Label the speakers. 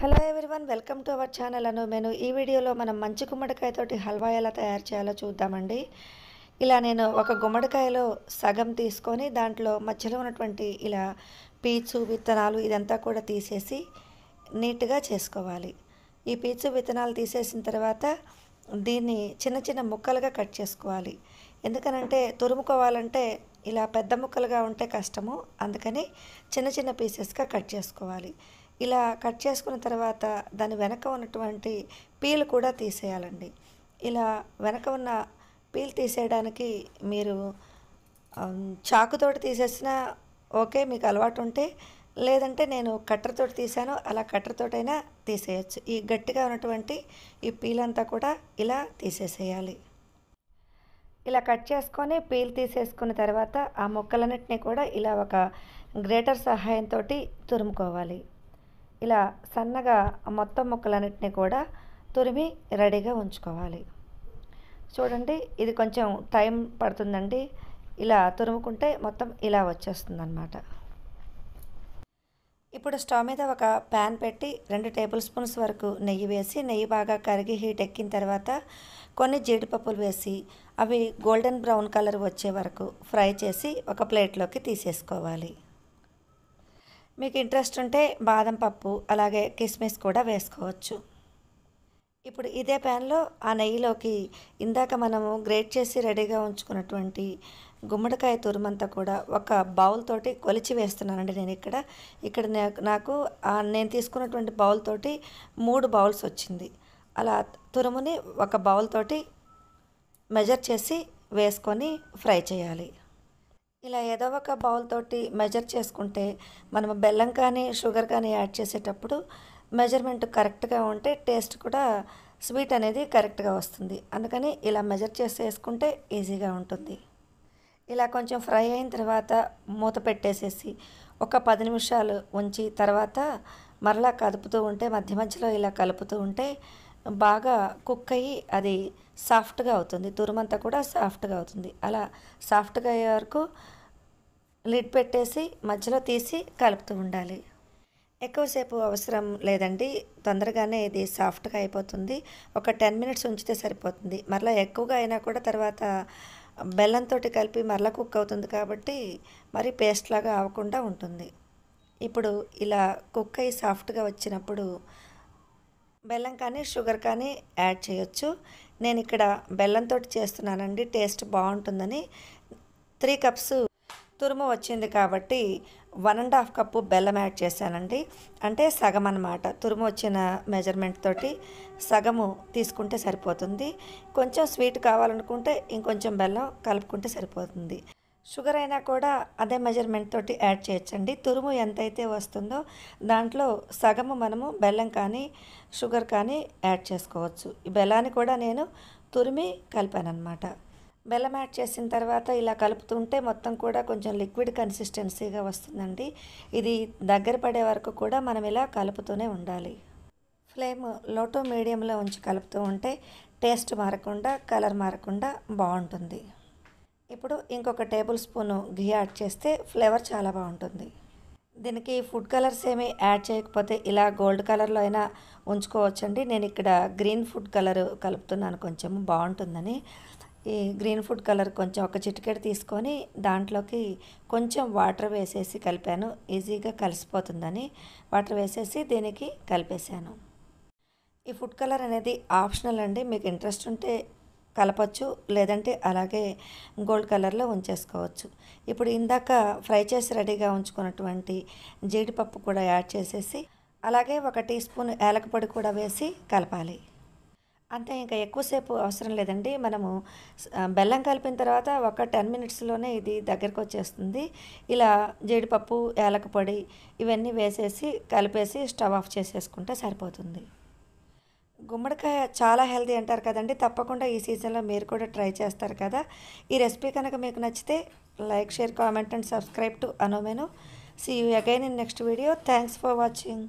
Speaker 1: hello everyone welcome to our channel Anu నేను ఈ వీడియోలో మనం మంచి గుమ్మడికాయతోటి హల్వా ఎలా తయారు చేయాలో చూద్దామండి ఇలా నేను ఒక గుమ్మడికాయలో సగం తీసుకొని దాంట్లో మధ్యలో ఉన్నటువంటి ఇలా పీచు విత్తనాలు ఇదంతా కూడా తీసేసి నీట్గా చేసుకోవాలి ఈ పీచు విత్తనాలు తీసేసిన తర్వాత దీన్ని చిన్న చిన్న ముక్కలుగా కట్ చేసుకోవాలి ఎందుకనంటే తురుముకోవాలంటే ఇలా పెద్ద ముక్కలుగా ఉంటే కష్టము అందుకని చిన్న చిన్న పీసెస్గా కట్ చేసుకోవాలి ఇలా కట్ చేసుకున్న తర్వాత దాని వెనక ఉన్నటువంటి పీల్ కూడా తీసేయాలండి ఇలా వెనక ఉన్న పీల్ తీసేయడానికి మీరు చాకుతోటి తీసేసినా ఓకే మీకు అలవాటు ఉంటే లేదంటే నేను కట్టర్తో తీసాను అలా కట్టర్తోటైనా తీసేయచ్చు ఈ గట్టిగా ఉన్నటువంటి ఈ పీల్ అంతా కూడా ఇలా తీసేసేయాలి ఇలా కట్ చేసుకొని పీల్ తీసేసుకున్న తర్వాత ఆ మొక్కలన్నింటినీ కూడా ఇలా ఒక గ్రేటర్ సహాయంతో తురుముకోవాలి ఇలా సన్నగా మొత్తం ముక్కలన్నిటిని కూడా తురిమి రెడీగా ఉంచుకోవాలి చూడండి ఇది కొంచెం టైం పడుతుందండి ఇలా తురుముకుంటే మొత్తం ఇలా వచ్చేస్తుంది అనమాట ఇప్పుడు స్టవ్ మీద ఒక ప్యాన్ పెట్టి రెండు టేబుల్ స్పూన్స్ వరకు నెయ్యి వేసి నెయ్యి బాగా కరిగి హీట్ ఎక్కిన తర్వాత కొన్ని జీడిపప్పులు వేసి అవి గోల్డెన్ బ్రౌన్ కలర్ వచ్చే వరకు ఫ్రై చేసి ఒక ప్లేట్లోకి తీసేసుకోవాలి మీకు ఇంట్రెస్ట్ ఉంటే బాదం పప్పు అలాగే కిస్మిస్ కూడా వేసుకోవచ్చు ఇప్పుడు ఇదే ప్యాన్లో ఆ నెయ్యిలోకి ఇందాక మనము గ్రేట్ చేసి రెడీగా ఉంచుకున్నటువంటి గుమ్మడికాయ తురుమంతా కూడా ఒక బౌల్ తోటి కొలిచి వేస్తున్నానండి నేను ఇక్కడ ఇక్కడ నాకు నేను తీసుకున్నటువంటి బౌల్ తోటి మూడు బౌల్స్ వచ్చింది అలా తురుముని ఒక బౌల్ తోటి మెజర్ చేసి వేసుకొని ఫ్రై చేయాలి ఇలా ఏదో ఒక బౌల్ తోటి మెజర్ చేసుకుంటే మనం బెల్లం కానీ షుగర్ కానీ యాడ్ చేసేటప్పుడు మెజర్మెంట్ కరెక్ట్గా ఉంటే టేస్ట్ కూడా స్వీట్ అనేది కరెక్ట్గా వస్తుంది అందుకని ఇలా మెజర్ చేసి వేసుకుంటే ఈజీగా ఉంటుంది ఇలా కొంచెం ఫ్రై అయిన తర్వాత మూత పెట్టేసేసి ఒక పది నిమిషాలు ఉంచి తర్వాత మరలా కదుపుతూ ఉంటే మధ్య మధ్యలో ఇలా కలుపుతూ ఉంటే బాగా కుక్ అయ్యి అది సాఫ్ట్గా అవుతుంది తురుమంతా కూడా సాఫ్ట్గా అవుతుంది అలా సాఫ్ట్గా అయ్యే వరకు లిడ్ పెట్టేసి మధ్యలో తీసి కలుపుతూ ఉండాలి ఎక్కువసేపు అవసరం లేదండి తొందరగానే ఇది సాఫ్ట్గా అయిపోతుంది ఒక టెన్ మినిట్స్ ఉంచితే సరిపోతుంది మరలా ఎక్కువగా అయినా కూడా తర్వాత బెల్లంతో కలిపి మరలా కుక్ అవుతుంది కాబట్టి మరి పేస్ట్ లాగా అవ్వకుండా ఉంటుంది ఇప్పుడు ఇలా కుక్ అయి సాఫ్ట్గా వచ్చినప్పుడు బెల్లం కానీ షుగర్ కానీ యాడ్ చేయొచ్చు నేను ఇక్కడ బెల్లంతో చేస్తున్నానండి టేస్ట్ బాగుంటుందని త్రీ కప్స్ తురుము వచ్చింది కాబట్టి వన్ అండ్ హాఫ్ కప్పు బెల్లం యాడ్ చేశానండి అంటే సగం అనమాట తురుము వచ్చిన మెజర్మెంట్ తోటి సగము తీసుకుంటే సరిపోతుంది కొంచెం స్వీట్ కావాలనుకుంటే ఇంకొంచెం బెల్లం కలుపుకుంటే సరిపోతుంది షుగర్ అయినా కూడా అదే మెజర్మెంట్ తోటి యాడ్ చేయొచ్చండి తురుము ఎంతైతే వస్తుందో దాంట్లో సగము మనము బెల్లం కానీ షుగర్ కానీ యాడ్ చేసుకోవచ్చు ఈ బెల్లాన్ని కూడా నేను తురిమి కలిపానమాట బెల్లం యాడ్ చేసిన తర్వాత ఇలా కలుపుతుంటే మొత్తం కూడా కొంచెం లిక్విడ్ కన్సిస్టెన్సీగా వస్తుందండి ఇది దగ్గర పడే వరకు కూడా మనం ఇలా కలుపుతూనే ఉండాలి ఫ్లేమ్ లోటో మీడియంలో ఉంచి కలుపుతూ ఉంటే టేస్ట్ మారకుండా కలర్ మారకుండా బాగుంటుంది ఇప్పుడు ఇంకొక టేబుల్ స్పూను ఘీ యాడ్ చేస్తే ఫ్లేవర్ చాలా బాగుంటుంది దీనికి ఫుడ్ కలర్స్ ఏమీ యాడ్ చేయకపోతే ఇలా గోల్డ్ కలర్లో అయినా ఉంచుకోవచ్చండి నేను ఇక్కడ గ్రీన్ ఫుడ్ కలర్ కలుపుతున్నాను కొంచెం బాగుంటుందని ఈ గ్రీన్ ఫుడ్ కలర్ కొంచెం ఒక చిటికెడు తీసుకొని దాంట్లోకి కొంచెం వాటర్ వేసేసి కలిపాను ఈజీగా కలిసిపోతుందని వాటర్ వేసేసి దీనికి కలిపేశాను ఈ ఫుడ్ కలర్ అనేది ఆప్షనల్ అండి మీకు ఇంట్రెస్ట్ ఉంటే కలపచ్చు లేదంటే అలాగే గోల్డ్ కలర్లో ఉంచేసుకోవచ్చు ఇప్పుడు ఇందాక ఫ్రై చేసి రెడీగా ఉంచుకున్నటువంటి జీడిపప్పు కూడా యాడ్ చేసేసి అలాగే ఒక టీ స్పూన్ ఏలకపొడి కూడా వేసి కలపాలి అంతే ఇంకా ఎక్కువసేపు అవసరం లేదండి మనము బెల్లం కలిపిన తర్వాత ఒక టెన్ మినిట్స్లోనే ఇది దగ్గరకు వచ్చేస్తుంది ఇలా జీడిపప్పు ఏలకపొడి ఇవన్నీ వేసేసి కలిపేసి స్టవ్ ఆఫ్ చేసేసుకుంటే సరిపోతుంది గుమ్మడికాయ చాలా హెల్దీ అంటారు కదండి తప్పకుండా ఈ సీజన్లో మీరు కూడా ట్రై చేస్తారు కదా ఈ రెసిపీ కనుక మీకు నచ్చితే like share comment and subscribe to అనోమెను see you again in next video thanks for watching